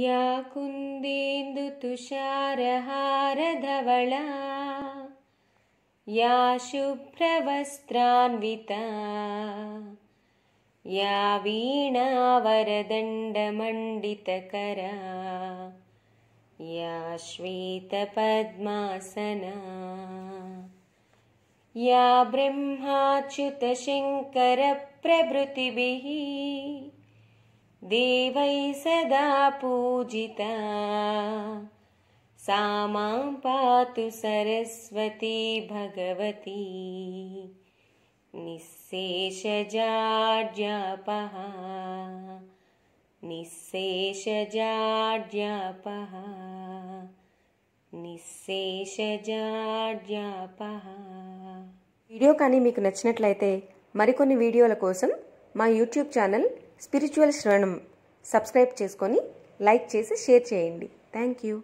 या कुन्देन्दुतुषारहारधवला या शुभ्रवस्त्रान्विता या वीणावरदण्डमण्डितकरा या श्वेतपद्मासना या ब्रह्माच्युतशङ्करप्रभृतिभिः దేవై సదా పూజిత సామాం పాతు पातु सरस्वती నిశేషజాడ్యాప నిశేషజాడ్యాప నిశేషజాడ్యాప వీడియో కానీ మీకు నచ్చినట్లయితే మరికొన్ని వీడియోల కోసం మా YouTube channel spiritual Shravanam subscribe చేసుకొని లైక్ చేసి షేర్ చేయండి థ్యాంక్ యూ